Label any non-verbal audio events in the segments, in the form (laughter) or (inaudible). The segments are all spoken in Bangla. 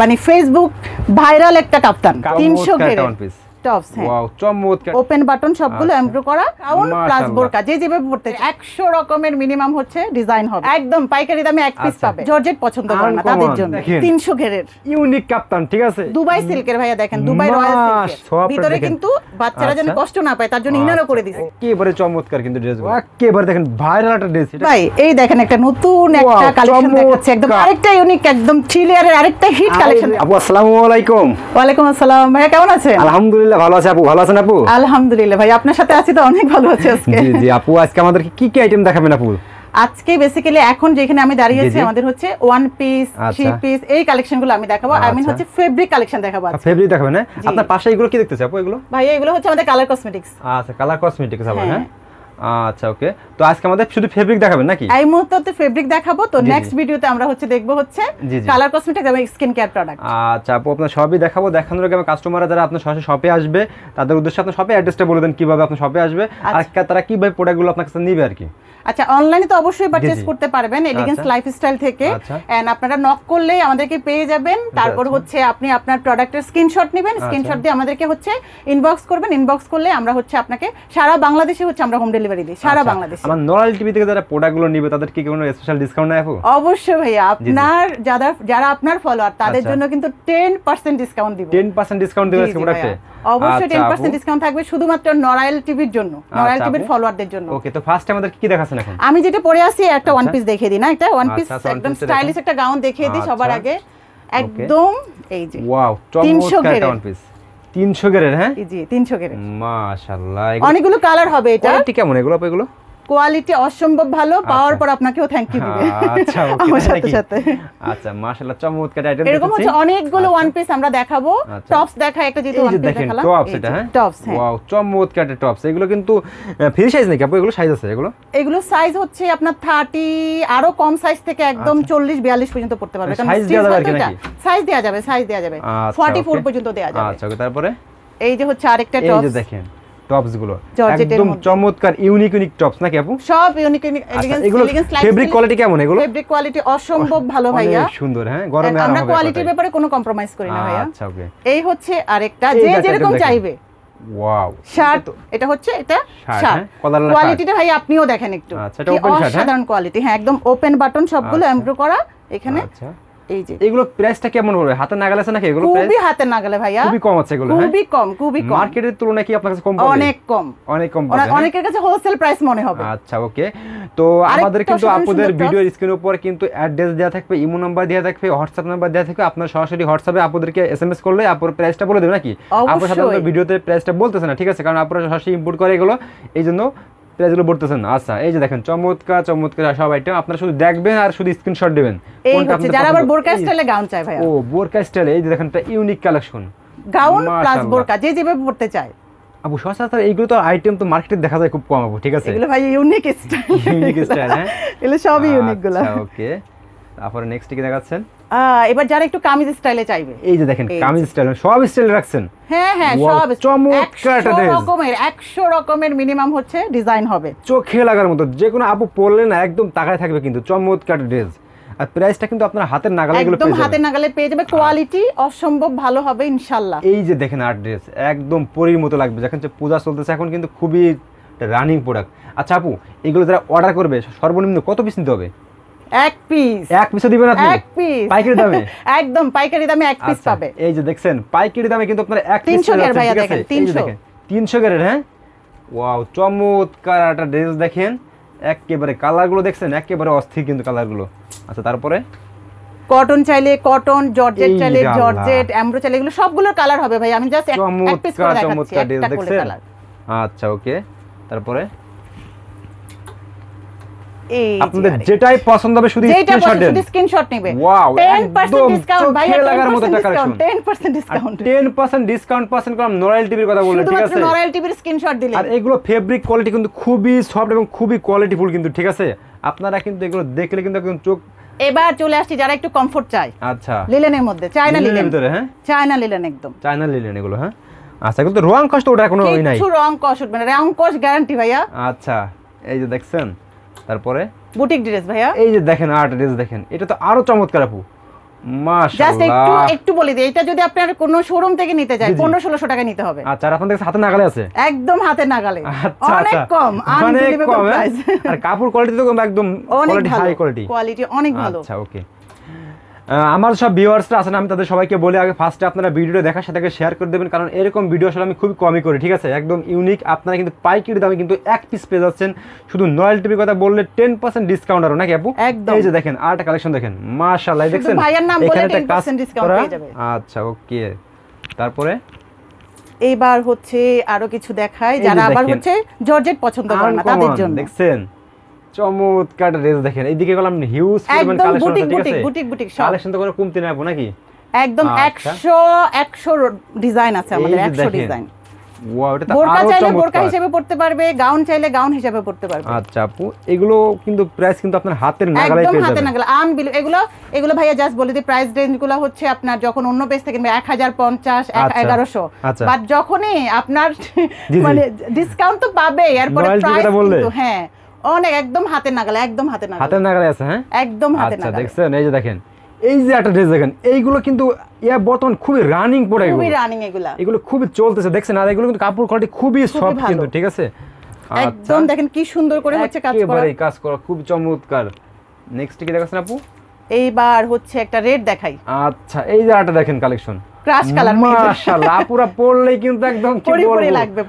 মানে ফেসবুক ভাইরাল একটা কাপ্তান তিনশো গ্রেড হ্যাঁ। আচ্ছা। আচ্ছা। করে আচ্ছা। চমৎকার এই দেখেন একটা নতুন একটা কালেকশন দেখাচ্ছে একদম আরেকটা ইউনিক একদম আরেকটা হিট কালেকশন আসসালাম ভাইয়া কেমন আলহামদুলিল্লাহ আপনার দেখাবেন আপু আজকে এখন যেখানে আমি দাঁড়িয়ে আছি আমাদের হচ্ছে ওয়ান পিস থ্রি পিস এই আমি দেখাবো আচ্ছা। হচ্ছে ফেব্রিক কালেকশন দেখাবো ফেব্রিক আচ্ছা, হ্যাঁ? আপনার পাশে এগুলো কি দেখতে আপু এগুলো ভাই এগুলো হচ্ছে আমাদের কালার কসমেটিক্স আচ্ছা কালার কসমেটিক্স হ্যাঁ, হ্যাঁ? আচ্ছা ওকে তো আজকে আমাদের শুধু ফেব্রিক দেখাবেন নাকি এই মুহূর্তে ফেব্রিক দেখাবো তো নেক্সট ভিডিওতে আমরা হচ্ছে দেখব হচ্ছে কালার কসমেটিক এবং স্কিন কেয়ার প্রোডাক্ট আচ্ছা আপু আপনার সবই দেখাবো দেখানোর আগে আমার কাস্টমাররা যারা আপনার সরাসরি শপে আসবে তাদের উদ্দেশ্যে আপনি শপে অ্যাড্রেসটা বলে দেন কিভাবে আপনার শপে আসবে আর আচ্ছা। তারা কিভাবে প্রোডাক্টগুলো আপনার কাছে নিবে আর কি আচ্ছা অনলাইনে তো অবশ্যই পারচেজ করতে পারবেন এলিগেন্স আচ্ছা। লাইফস্টাইল থেকে এন্ড আচ্ছা। আপনারা নক করলে আমাদেরকে পেয়ে যাবেন আচ্ছা। তারপর হচ্ছে আপনি আপনার প্রোডাক্টের স্ক্রিনশট নেবেন স্ক্রিনশট দিয়ে আমাদেরকে হচ্ছে ইনবক্স করবেন ইনবক্স করলে আমরা হচ্ছে আপনাকে সারা বাংলাদেশে হচ্ছে আমরা হোম ডেলিভারি দিই সারা বাংলাদেশে আমার নরাল টিভি থেকে যারা প্রোডাক্টগুলো নেবে তাদের কি কোনো স্পেশাল ডিসকাউন্ট নাই অবশ্যই ভাইয়া আপনার যারা যারা আপনার ফলোয়ার তাদের জন্য কিন্তু 10% ডিসকাউন্ট দিব 10% ডিসকাউন্ট দিব প্রোডাক্টে অবশ্যই ডিসকাউন্ট আচ্ছা, থাকবে শুধুমাত্র টিভির জন্য আচ্ছা, টিভির ফলোয়ারদের জন্য ওকে তো ফার্স্ট আমাদের কি এখন আমি যেটা পরে আসি একটা ওয়ান আচ্ছা। পিস দেখিয়ে দিই না একটা ওয়ান পিস একদম স্টাইলিশ একটা গাউন দেখিয়ে দিই সবার আগে একদম এই যে ওয়াও 300 গ্রেড ওয়ান পিস তিনশো হ্যাঁ জি 300 গ্রেড অনেকগুলো কালার হবে এটা কোয়ালিটি কেমন এগুলো এগুলো কোয়ালিটি অসম্ভব ভালো আচ্ছা। পাওয়ার পর আপনাকেও থ্যাংক ইউ দিবে আচ্ছা আমার সাথে সাথে আচ্ছা মাশাআল্লাহ চমৎকার আইটেম এরকম হচ্ছে অনেকগুলো ওয়ান আচ্ছা। পিস আমরা দেখাবো টপস আচ্ছা। দেখা একটা যেহেতু ওয়ান পিস দেখালাম টপস এটা হ্যাঁ টপস হ্যাঁ ওয়াও চমৎকার টপস এগুলো কিন্তু ফ্রি সাইজ নাকি আপু এগুলো সাইজ আছে এগুলো এগুলো সাইজ হচ্ছে আপনার 30 আরো কম সাইজ থেকে একদম 40 42 পর্যন্ত পড়তে পারবে সাইজ মানে দেওয়া যাবে নাকি সাইজ দেওয়া যাবে সাইজ দেওয়া যাবে 44 পর্যন্ত দেওয়া যাবে আচ্ছা তারপরে এই যে হচ্ছে আরেকটা টপস এই যে দেখেন টপসগুলো একদম চমৎকার ইউনিক ইউনিক টপস নাকি আপু সব unique unique Elegance fabric quality কেমন এগুলো ফেব্রিক কোয়ালিটি অসম্ভব ভালো ভাইয়া সুন্দর হ্যাঁ গরমে আমরা কোয়ালিটির ব্যাপারে কোনো কম্প্রোমাইজ করি না ভাইয়া আচ্ছা ওকে এই হচ্ছে আরেকটা যে যেরকম চাইবে ওয়াও শার্ট এটা হচ্ছে এটা শার্ট হ্যাঁ, কোয়ালিটিটা ভাই আপনিও দেখেন একটু আচ্ছা এটা ওপেন শার্ট সাধারণ কোয়ালিটি হ্যাঁ একদম ওপেন বাটন সবগুলো এমব্রো আচ্ছা। করা এখানে আচ্ছা। হ্যাঁ? আপনারা হ্যাঁ? আচ্ছা, তো আমাদের ভিডিও উপর কিন্তু অ্যাড্রেস থাকবে ইমো দেওয়া থাকবে হোয়াটসঅ্যাপ দেওয়া থাকবে আপনার সরাসরি হোয়াটসঅ্যাপে করলে বলে দেবে নাকি বলতেছে না ঠিক আছে কারণ সরাসরি ইম্পোর্ট করে এগুলো এই জন্য প্রাইসগুলো বলতেছেন আচ্ছা এই যে দেখেন চমৎকার চমৎকার সব আইটেম আপনারা শুধু দেখবেন আর শুধু স্ক্রিনশট দেবেন কোনটা আপনাদের যারা আবার বোরকা স্টাইলে গাউন চাই ভাই ও বোরকা স্টাইলে এই যে দেখেন একটা ইউনিক কালেকশন গাউন প্লাস বোরকা যে যেভাবে পড়তে চায় আবু সচরাচর এইগুলো তো আইটেম তো মার্কেটে দেখা যায় খুব কম আবু ঠিক আছে এগুলো ভাই ইউনিক স্টাইল ইউনিক স্টাইল হ্যাঁ এগুলো সবই ইউনিক আচ্ছা, গুলো ওকে তারপরে নেক্সট কি দেখাচ্ছেন এবার যারা একটু কামিজ স্টাইলে চাইবে এই যে দেখেন কামিজ স্টাইল মানে সব স্টাইলে রাখছেন হ্যাঁ হ্যাঁ সব চমৎকার রকমের 100 রকমের মিনিমাম হচ্ছে ডিজাইন হবে চোখে লাগার মতো যে কোনো আপু পরলে না একদম তাকায় থাকবে কিন্তু চমৎকার ড্রেস আর প্রাইসটা কিন্তু আপনার হাতের নাগালে গুলো একদম হাতের নাগালে পেয়ে যাবে কোয়ালিটি অসম্ভব ভালো হবে ইনশাআল্লাহ এই যে দেখেন আর ড্রেস একদম পরীর মতো লাগবে যখন যে পূজা চলতেছে এখন কিন্তু খুবই রানিং প্রোডাক্ট আচ্ছা আপু এগুলো যারা অর্ডার করবে সর্বনিম্ন কত পিস নিতে হবে এক পিস এক পিসও দিবেন আপনি এক পিস পাইকারি দামে (laughs) একদম পাইকারি দামে এক পিস আচ্ছা, পাবে এই যে দেখছেন পাইকারি দামে কিন্তু আপনারা 300 এর ভাইয়া দেখেন 300 300 এর হ্যাঁ ওয়াও চমৎকার একটা ড্রেস দেখেন একেবারে কালারগুলো দেখছেন একেবারে অস্থির কিন্তু কালারগুলো আচ্ছা তারপরে কটন চাইলে কটন জর্জেট চাইলে জর্জেট এমব্রো চাইলে এগুলো সবগুলোর কালার হবে ভাই আমি জাস্ট এক পিস করে দেখাচ্ছি একটা করে কালার আচ্ছা ওকে তারপরে আপনাদের যেটাই পছন্দ হবে শুধু স্ক্রিনশট দেন স্ক্রিনশট নেবে ওয়াও 10% ডিসকাউন্ট ভাই 10% ডিসকাউন্ট 10% ডিসকাউন্ট টিভির কথা বললেন ঠিক আছে টিভির স্ক্রিনশট দিলেন আর এগুলো ফেব্রিক কোয়ালিটি কিন্তু খুবই সফট এবং খুবই কোয়ালিটিফুল কিন্তু ঠিক আছে আপনারা কিন্তু এগুলো দেখলে কিন্তু একদম চোখ এবার চলে আসছি যারা একটু কমফোর্ট চাই আচ্ছা লিলেনের মধ্যে চায়না লিলেন ধরে হ্যাঁ চায়না লিলেন একদম চায়না লিলেন এগুলো হ্যাঁ আচ্ছা কিন্তু রং কষ্ট ওটা কোনো নাই কিছু রং কষ্ট মানে রং কষ্ট গ্যারান্টি ভাইয়া আচ্ছা এই যে দেখছেন তারপরে বুটিক ড্রেস ভাইয়া এই যে দেখেন আর্ট ড্রেস দেখেন এটা তো আরো চমৎকার আপু একটু বলে এটা যদি আপনার কোনো শোরুম থেকে নিতে পনেরো ষোলোশো টাকা নিতে হবে আচ্ছা হাতে নাগালে একদম হাতে নাগালে আচ্ছা, আচ্ছা। কম মানে হ্যাঁ? কাপড় কোয়ালিটি তো একদম অনেক কোয়ালিটি কোয়ালিটি অনেক ভালো আচ্ছা ওকে আমার সব ভিউয়ার্সরা আছেন আমি তাদের সবাইকে বলে আগে ফার্স্টে আপনারা ভিডিওটা দেখার সাথে শেয়ার করে দেবেন কারণ এরকম ভিডিও আসলে আমি খুব কমই করি ঠিক আছে একদম ইউনিক আপনারা কিন্তু পাইকারি দামে কিন্তু এক পিস পেয়ে যাচ্ছেন শুধু নয়েল টিভির কথা বললে টেন পার্সেন্ট ডিসকাউন্ট আরো নাকি আপু একদম এই যে দেখেন আর একটা কালেকশন দেখেন মাশাআল্লাহ দেখছেন এখানে একটা কাজ আচ্ছা ওকে তারপরে এইবার হচ্ছে আরো কিছু দেখায় যারা আবার হচ্ছে জর্জেট পছন্দ করেন না তাদের জন্য দেখছেন চমৎকার ড্রেস দেখেন এইদিকে গেলাম হিউজ কালেকশন তো কোনো কমতি নাকি একদম ডিজাইন আচ্ছা। আছে আমাদের ডিজাইন আচ্ছা আপনার যখন অন্য পেজ থেকে আচ্ছা, যখনই আপনার মানে ডিসকাউন্ট তো পাবে হ্যাঁ অনেক একদম হাতে নাগালে একদম হাতে নাগালে হাতে নাগালে আছে হ্যাঁ একদম হাতে আচ্ছা, নাগালে আচ্ছা দেখছেন এই যে দেখেন এই যে একটা ড্রেস দেখেন এইগুলো কিন্তু ইয়া বর্তমান খুবই রানিং পড়ে এগুলো খুবই রানিং এগুলো এগুলো খুবই চলতেছে দেখছেন আর এগুলো কিন্তু কাপড় কোয়ালিটি খুবই সফট কিন্তু ঠিক আছে একদম আচ্ছা। দেখেন কি সুন্দর করে হচ্ছে কাজ করা একেবারে কাজ করা খুব চমৎকার নেক্সট কি দেখাছেন আপু এইবার হচ্ছে একটা রেড দেখাই আচ্ছা এই যে একটা দেখেন কালেকশন ক্রাশ কালার মাশাআল্লাহ পুরো কিন্তু একদম লাগবে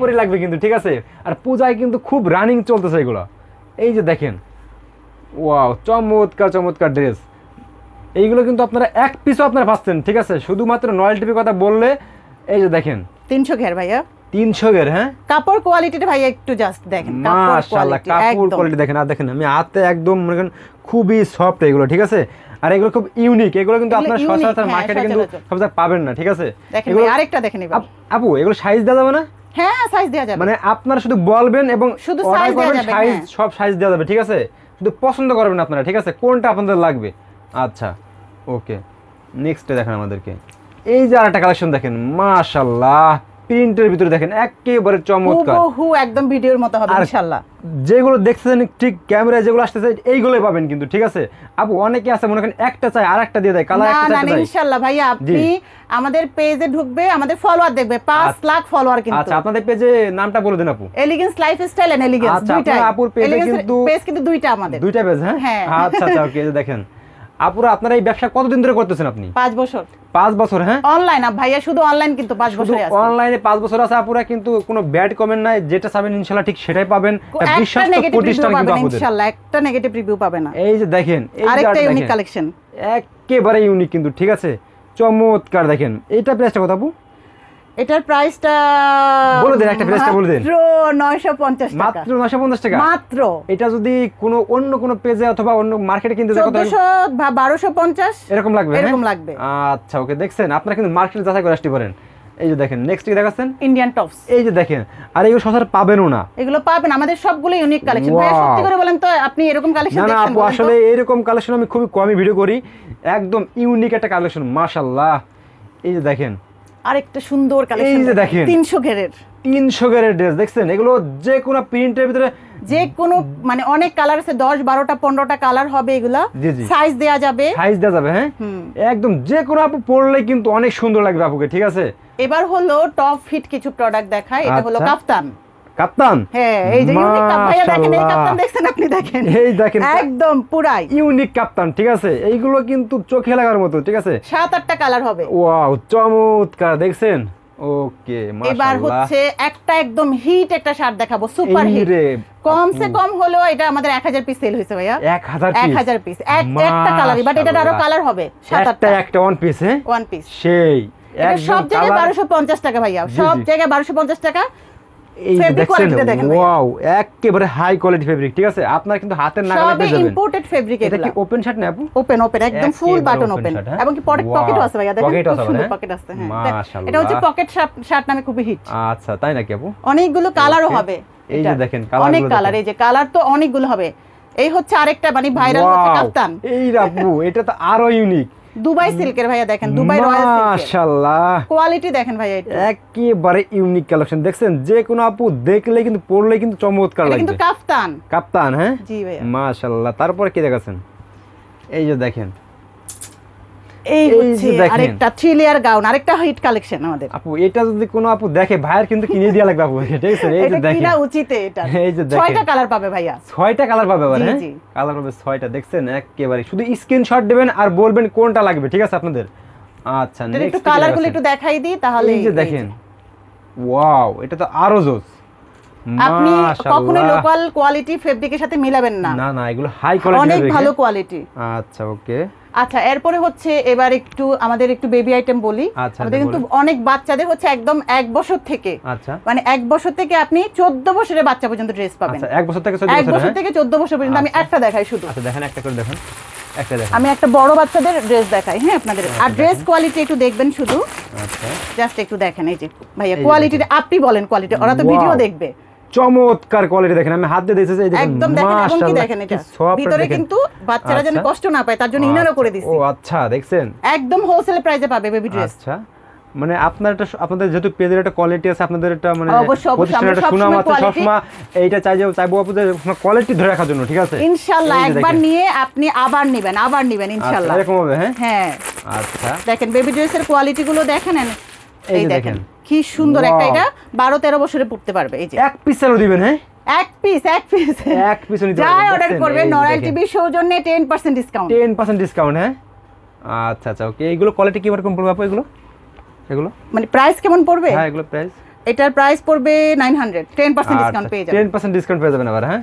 পুরো লাগবে কিন্তু ঠিক আছে আর পূজায় কিন্তু খুব রানিং চলতেছে এগুলো এই যে দেখেন ওয়াও চমৎকার চমৎকার ড্রেস এইগুলো কিন্তু আপনারা এক পিসও আপনারা পাচ্ছেন ঠিক আছে শুধুমাত্র নয়েল টিভি কথা বললে এই যে দেখেন তিনশো ঘের ভাইয়া তিনশো ঘের হ্যাঁ কাপড় কোয়ালিটি ভাইয়া একটু জাস্ট দেখেন মাশাআল্লাহ কাপড় কোয়ালিটি দেখেন আর দেখেন আমি হাতে একদম মনে করেন খুবই সফট এগুলো ঠিক আছে আর এগুলো খুব ইউনিক এগুলো কিন্তু আপনার সচরাচর মার্কেটে হ্যাঁ, কিন্তু সবসময় পাবেন না ঠিক আছে এগুলো আরেকটা দেখেন আপু এগুলো সাইজ দেওয়া যাবে না হ্যাঁ সাইজ দেওয়া যাবে মানে আপনারা শুধু বলবেন এবং শুধু সাইজ দেওয়া যাবে সাইজ হ্যাঁ। সব সাইজ দেওয়া যাবে ঠিক আছে শুধু পছন্দ করবেন আপনারা ঠিক আছে কোনটা আপনাদের লাগবে আচ্ছা ওকে নেক্সটে দেখেন আমাদেরকে এই যে আরেকটা কালেকশন দেখেন মাশাআল্লাহ প্রিন্টের ভিতরে দেখেন একেবারে চমৎকার হুবহু একদম ভিডিওর মতো হবে ইনশাআল্লাহ যেগুলো দেখতেছেন ঠিক ক্যামেরায় যেগুলো আসতেছে এইগুলোই পাবেন কিন্তু ঠিক আছে আপু অনেকে আছে মনে করেন একটা চাই আর একটা দিয়ে দেয় কালার একটা চাই না ইনশাআল্লাহ ভাই আপনি আমাদের পেজে ঢুকবে আমাদের ফলোয়ার দেখবে 5 আচ্ছা। লাখ ফলোয়ার কিন্তু আচ্ছা আপনাদের পেজে নামটা বলে দেন আপু এলিগেন্স লাইফস্টাইল এন্ড এলিগেন্স দুইটা আপুর পেজে কিন্তু পেজ কিন্তু দুইটা আমাদের দুইটা পেজ হ্যাঁ, হ্যাঁ। আচ্ছা আচ্ছা ওকে দেখেন আপুরা আপনারা এই ব্যবসা কতদিন ধরে করতেছেন আপনি পাঁচ বছর পাঁচ বছর হ্যাঁ অনলাইন ভাইয়া শুধু অনলাইন কিন্তু পাঁচ বছর অনলাইনে পাঁচ বছর আছে আপুরা কিন্তু কোনো ব্যাড কমেন্ট নাই যেটা চাবেন ইনশাল্লাহ ঠিক সেটাই পাবেন বিশ্বস্ত প্রতিষ্ঠান কিন্তু ইনশাআল্লাহ একটা নেগেটিভ রিভিউ পাবে না এই যে দেখেন আরেকটা ইউনিক কালেকশন একেবারে ইউনিক কিন্তু ঠিক আছে চমৎকার দেখেন এইটা প্রাইসটা কত আপু এটার প্রাইসটা বলে দেন একটা প্রাইসটা বলে দেন মাত্র 950 টাকা মাত্র 950 টাকা মাত্র এটা যদি কোনো অন্য কোনো পেজে অথবা অন্য মার্কেটে কিনতে 1400 বা 1250 এরকম লাগবে হ্যাঁ? এরকম লাগবে আচ্ছা ওকে দেখছেন আপনারা কিন্তু মার্কেটে যাচাই করে আসতে পারেন এই যে দেখেন নেক্সট কি দেখাচ্ছেন ইন্ডিয়ান টপস এই যে দেখেন আর এগুলো সচরাচর পাবেন না এগুলো পাবেন আমাদের সবগুলো ইউনিক কালেকশন ভাই সত্যি করে বলেন তো আপনি এরকম কালেকশন না আপু আসলে এরকম কালেকশন আমি খুবই কমই ভিডিও করি একদম ইউনিক একটা কালেকশন মাশাআল্লাহ এই যে দেখেন আরেকটা সুন্দর কালেকশন দেখেন 300 ঘেরের 300 ঘেরের ড্রেস দেখছেন এগুলো যে কোনো প্রিন্টের ভিতরে যে কোন মানে অনেক কালার আছে 10 12টা 15টা কালার হবে এগুলা সাইজ দেয়া যাবে সাইজ দেয়া যাবে হ্যাঁ একদম যে কোনো আপু পরলে কিন্তু অনেক সুন্দর লাগবে আপুকে ঠিক আছে এবার হলো টপ ফিট কিছু প্রোডাক্ট দেখায় এটা হলো আচ্ছা। কাফতান কাপ্তান হ্যাঁ কম এটা আমাদের পিস সেল হয়েছে ভাইয়া পিস একটা বাট আরো কালার হবে সাত আটটা একটা ওয়ান পিস ওয়ান পিস সেই সব জায়গায় পঞ্চাশ টাকা ভাইয়া সব জায়গায় পঞ্চাশ টাকা এই ওয়াও একেবারে হাই কোয়ালিটি ফেব্রিক ঠিক আছে আপনার কিন্তু হাতের নাগালে পেয়ে যাবেন ইম্পোর্টেড ফেব্রিক এটা কি ওপেন শার্ট না আপু ওপেন ওপেন একদম ফুল বাটন ওপেন এবং কি পকেট পকেটও আছে ভাইয়া দেখেন পকেট আছে পকেট আছে হ্যাঁ এটা হচ্ছে পকেট শার্ট নামে খুবই হিট আচ্ছা তাই নাকি আপু অনেকগুলো কালারও হবে এই যে দেখেন কালার অনেক কালার এই যে কালার তো অনেকগুলো হবে এই হচ্ছে আরেকটা মানে ভাইরাল হচ্ছে এই রাপু এটা তো আরো ইউনিক দুবাই সিল্কের ভাইয়া দেখেন দুবাই রয়্যাল মাশাআল্লাহ কোয়ালিটি দেখেন ভাইয়া এটা একেবারে ইউনিক কালেকশন দেখছেন যে কোনো আপু দেখলে কিন্তু পড়লে কিন্তু চমৎকার লাগে কিন্তু কাফতান কাফতান হ্যাঁ জি ভাইয়া মাশাআল্লাহ তারপরে কি দেখাছেন এই যে দেখেন এই আরেকটা গাউন আরেকটা হিট কালেকশন আমাদের আপু এটা যদি কোনো আপু দেখে ভাইয়ের কিন্তু কিনে লাগবে আপু (laughs) ঠিক আছে এই যে দেখেন এটা উচিত (laughs) এটা এই যে দেখেন ছয়টা কালার পাবে ভাইয়া ছয়টা কালার পাবে কালার হ্যাঁ? পাবে ছয়টা দেখছেন একেবারে শুধু স্ক্রিনশট দেবেন আর বলবেন কোনটা লাগবে ঠিক আছে আপনাদের আচ্ছা নেক্সট একটু কালারগুলো একটু দেখাই দিই তাহলে এই যে দেখেন ওয়াও এটা তো আরো জোস আপনি কখনো লোকাল কোয়ালিটি ফেব্রিকের সাথে মিলাবেন না না না এগুলো হাই কোয়ালিটি অনেক ভালো কোয়ালিটি হ্যাঁ? আচ্ছা ওকে আচ্ছা এরপরে হচ্ছে এবার একটু আমাদের একটু বেবি আইটেম বলি আচ্ছা, আচ্ছা, আমাদের কিন্তু অনেক বাচ্চাদের হচ্ছে একদম এক বছর থেকে আচ্ছা। মানে এক বছর থেকে আপনি চোদ্দ বছরের বাচ্চা পর্যন্ত ড্রেস পাবেন এক বছর থেকে এক বছর হ্যাঁ? থেকে চোদ্দ বছর পর্যন্ত আমি একটা দেখাই শুধু দেখেন একটা করে দেখেন আমি একটা বড় বাচ্চাদের ড্রেস দেখাই হ্যাঁ আপনাদের আর ড্রেস কোয়ালিটি একটু দেখবেন শুধু জাস্ট একটু দেখেন এই যে ভাইয়া কোয়ালিটি আপনি বলেন কোয়ালিটি ওরা তো ভিডিও দেখবে চমৎকার কোয়ালিটি দেখেন আমি হাত দিয়ে দিয়েছি একদম দেখেন এখন ভিতরে কিন্তু বাচ্চারা যেন আচ্ছা। কষ্ট না পায় তার জন্য ইনারও আচ্ছা, করে দিয়েছি ও আচ্ছা দেখছেন একদম হোলসেল প্রাইসে পাবে বেবি ড্রেস আচ্ছা মানে আপনার একটা আপনাদের যেহেতু পেজের একটা কোয়ালিটি আছে আপনাদের একটা মানে প্রতিষ্ঠানের সুনাম আছে সবসময় এইটা চাই যে চাইবো আপনাদের কোয়ালিটি ধরে রাখার জন্য ঠিক আছে ইনশাআল্লাহ একবার নিয়ে আপনি আবার নেবেন আবার নেবেন আচ্ছা, ইনশাআল্লাহ এরকম হবে হ্যাঁ হ্যাঁ আচ্ছা দেখেন বেবি ড্রেসের কোয়ালিটি গুলো দেখেন এই দেখেন কি সুন্দর একটা এটা বারো তেরো বছরে পড়তে পারবে এই যে এক পিসেরও দিবেন হ্যাঁ এক পিস এক পিস এক পিস যাই অর্ডার করবে নরাল টিভি সৌজন্যে ten percent discount ten percent discount হ্যাঁ আচ্ছা আচ্ছা ওকে এগুলো কোয়ালিটি কি রকম পড়বে আপু এগুলো এগুলো মানে প্রাইস কেমন পড়বে হ্যাঁ এগুলো প্রাইস এটার প্রাইস পড়বে nine hundred ten percent discount পেয়ে যাবেন টেন পার্সেন্ট ডিসকাউন্ট পেয়ে যাবেন আবার হ্যাঁ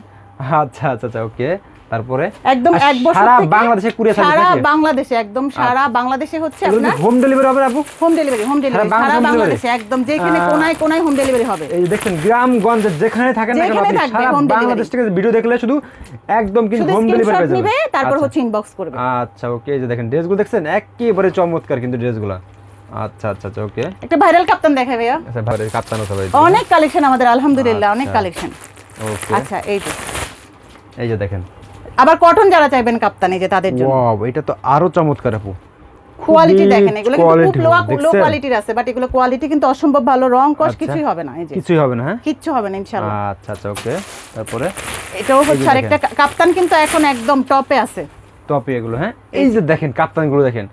আচ্ছা আচ্ছা আচ্ছা ওকে তারপরে একদম এক বছর সারা বাংলাদেশে কুরিয়ার সার্ভিস আছে সারা বাংলাদেশে একদম আচ্ছা। সারা বাংলাদেশে হচ্ছে আপনার হোম ডেলিভারি হবে আপু হোম ডেলিভারি হোম ডেলিভারি সারা বাংলাদেশে একদম যেখানে হ্যাঁ। কোনায় কোনায় হোম ডেলিভারি হবে এই দেখেন গ্রামগঞ্জে যেখানে থাকেন না কেন আপনি সারা বাংলাদেশ থেকে ভিডিও দেখলে শুধু একদম কিন্তু হোম ডেলিভারি পেয়ে যাবেন তারপর আচ্ছা। হচ্ছে ইনবক্স করবে আচ্ছা ওকে এই যে দেখেন ড্রেসগুলো দেখছেন একেবারে চমৎকার কিন্তু ড্রেসগুলো আচ্ছা আচ্ছা ওকে আচ্ছা, একটা ভাইরাল কাপ্তান দেখাই ভাইয়া আচ্ছা ভাইরাল কাপ্তান আছে ভাই অনেক কালেকশন আমাদের আলহামদুলিল্লাহ অনেক কালেকশন ওকে আচ্ছা এই যে এই যে দেখেন আবার কটন যারা চাইবেন কাপ্তানি যে তাদের জন্য ওয়াও এটা তো আরো চমৎকার আপু কোয়ালিটি দেখেন এগুলো কিন্তু খুব লো কোয়ালিটির আছে বাট এগুলো কোয়ালিটি কিন্তু অসম্ভব ভালো রং কস আচ্ছা, কিছুই হবে না এই যে কিছুই হবে না হ্যাঁ কিছু হবে না ইনশাআল্লাহ আচ্ছা আচ্ছা ওকে তারপরে এটাও হচ্ছে আরেকটা কাপ্তান কিন্তু এখন একদম টপে আছে টপে এগুলো হ্যাঁ এই যে দেখেন কাপ্তান গুলো দেখেন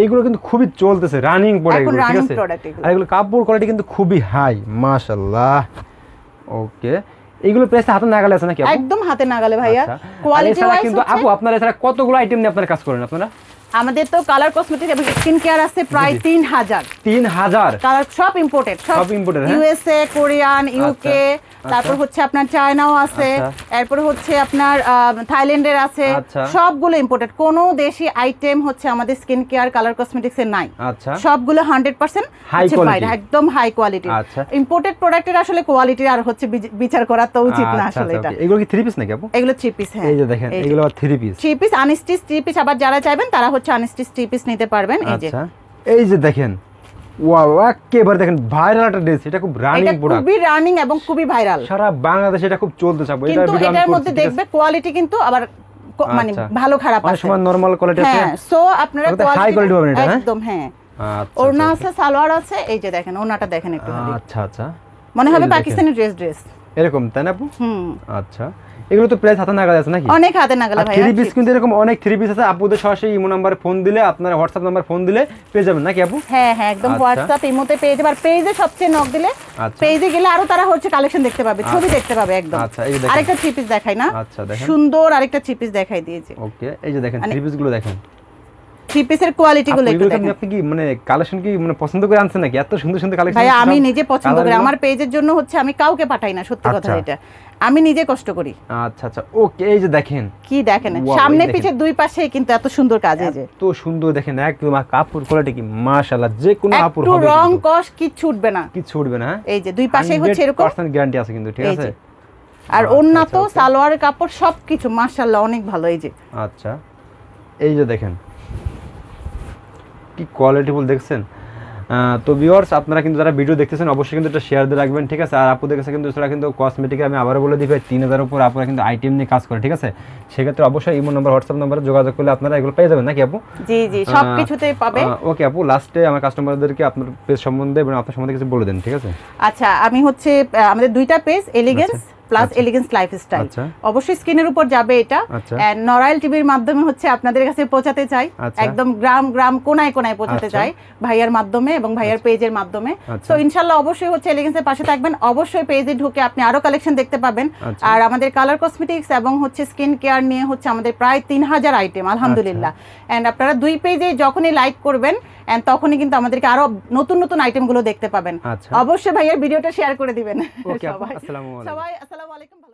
এইগুলো কিন্তু খুবই চলতেছে রানিং পড়ে এগুলো ঠিক আছে আর এগুলো কাপড় কোয়ালিটি কিন্তু খুবই হাই মাশাআল্লাহ ওকে এগুলো প্রেসে হাতে নাগালে আছে নাকি একদম হাতে নাগালে ভাইয়া কোয়ালিটি আচ্ছা। ওয়াইজ কিন্তু আপু আপনারা এছাড়া কতগুলো আইটেম নিয়ে আপনারা কাজ করেন আপনারা আমাদের তো কালার কসমেটিক এবং স্কিন কেয়ার আছে প্রায় তিন হাজার তিন হাজার কালার সব ইম্পোর্টেড সব ইম্পোর্টেড ইউএসএ কোরিয়ান ইউকে তারপর হচ্ছে আপনার চায়নাও আছে আচ্ছা। এরপর হচ্ছে আপনার থাইল্যান্ডের আছে আচ্ছা। সবগুলো ইম্পোর্টেড কোন দেশি আইটেম হচ্ছে আমাদের স্কিন কেয়ার কালার কসমেটিক্স এর নাই আচ্ছা। সবগুলো হান্ড্রেড পার্সেন্ট একদম হাই কোয়ালিটি ইম্পোর্টেড প্রোডাক্টের আসলে কোয়ালিটি আর হচ্ছে বিচার করা তো উচিত না আসলে এটা এগুলো কি থ্রি পিস নাকি এগুলো থ্রি পিস হ্যাঁ এই যে দেখেন এগুলো three piece three piece unstitch three piece আবার যারা চাইবেন তারা হচ্ছে আনস্টিচ থ্রি পিস নিতে পারবেন এই যে আচ্ছা। এই যে দেখেন আছে সালোয়ার আছে এই যে দেখেন দেখেন একটু আচ্ছা আচ্ছা মনে হবে পাকিস্তানি ড্রেস ড্রেস এরকম তাই না আচ্ছা এগুলো তো প্রায় হাতে নাগাল আছে নাকি অনেক হাতে নাগাল ভাই থ্রি পিস কিন্তু এরকম অনেক থ্রি পিস আছে আপুদের সরাসরি ইমো নম্বরে ফোন দিলে আপনার হোয়াটসঅ্যাপ নাম্বার ফোন দিলে পেয়ে যাবেন নাকি আপু হ্যাঁ হ্যাঁ একদম হোয়াটসঅ্যাপ আচ্ছা। ইমোতে পেয়ে যাবে আর পেজে সবচেয়ে নক দিলে পেজে আচ্ছা। গেলে আরো তারা হচ্ছে কালেকশন দেখতে পাবে ছবি আচ্ছা। দেখতে পাবে একদম আচ্ছা এই দেখেন আরেকটা থ্রি পিস দেখাই না আচ্ছা দেখেন সুন্দর আরেকটা থ্রি পিস দেখাই দিয়েছি ওকে এই যে দেখেন থ্রি মানে পিস গুলো দেখেন মানে মানে আমি নিজে পছন্দ করি আমার পেজের জন্য হচ্ছে আমি কাউকে পাঠাই না সত্যি কথা এটা আচ্ছা। আমি নিজে কষ্ট করি আচ্ছা আচ্ছা এই যে দেখেন কি দেখেন সামনে পিছে দুই পাশে কিন্তু এত সুন্দর কাজ এই যে সুন্দর দেখেন একদম কাপড় কোয়ালিটি কি মাশাআল্লাহ যে কাপড় হবে রং কস কিছু না কিছু না হ্যাঁ? এই যে দুই পাশে হচ্ছে এরকম 100% গ্যারান্টি আছে কিন্তু ঠিক আছে আর অন্য আচ্ছা, আচ্ছা, তো সালোয়ার কাপড় সবকিছু মাশাআল্লাহ অনেক ভালো এই যে আচ্ছা এই যে দেখেন কি কোয়ালিটি ফুল দেখছেন তো ভিওর্স আপনারা কিন্তু যারা ভিডিও দেখতেছেন অবশ্যই কিন্তু এটা শেয়ার দিয়ে রাখবেন ঠিক আছে আর আপুদের কাছে কিন্তু এছাড়া কিন্তু কসমেটিক আমি আবারও বলে দিই তিন হাজার উপর আপনারা কিন্তু আইটেম নিয়ে কাজ করে ঠিক আছে সেক্ষেত্রে অবশ্যই ইমো নম্বর হোয়াটসঅ্যাপ নম্বরে যোগাযোগ করলে আপনারা এগুলো পেয়ে যাবেন নাকি আপু জি জি সবকিছুতেই পাবে ওকে আপু লাস্টে আমার কাস্টমারদেরকে আপনার পেজ সম্বন্ধে এবং আপনার সম্বন্ধে কিছু বলে দেন ঠিক আছে আচ্ছা আমি হচ্ছে আমাদের দুইটা page Elegance plus Elegance lifestyle অবশ্যই স্কিনের উপর যাবে এটা নরাইল আচ্ছা। টিভির মাধ্যমে হচ্ছে আপনাদের কাছে পৌঁছাতে চাই আচ্ছা। একদম গ্রাম গ্রাম কোনায় কোনায় পৌঁছাতে আচ্ছা। চাই ভাইয়ার মাধ্যমে এবং ভাইয়ার পেজের মাধ্যমে তো ইনশাল্লাহ অবশ্যই হচ্ছে এলিগেন্সের পাশে থাকবেন অবশ্যই পেজে ঢুকে আপনি আরো কালেকশন দেখতে পাবেন আর আমাদের কালার কসমেটিক্স এবং হচ্ছে স্কিন কেয়ার নিয়ে হচ্ছে আমাদের প্রায় তিন হাজার আইটেম আলহামদুলিল্লাহ অ্যান্ড আপনারা দুই পেজে যখনই লাইক করবেন এন্ড তখনই কিন্তু আমাদেরকে আরো নতুন নতুন আইটেম গুলো দেখতে পাবেন অবশ্যই ভাইয়ার ভিডিওটা শেয়ার করে দিবেন সবাই সবাই আসসালামু আলাইকুম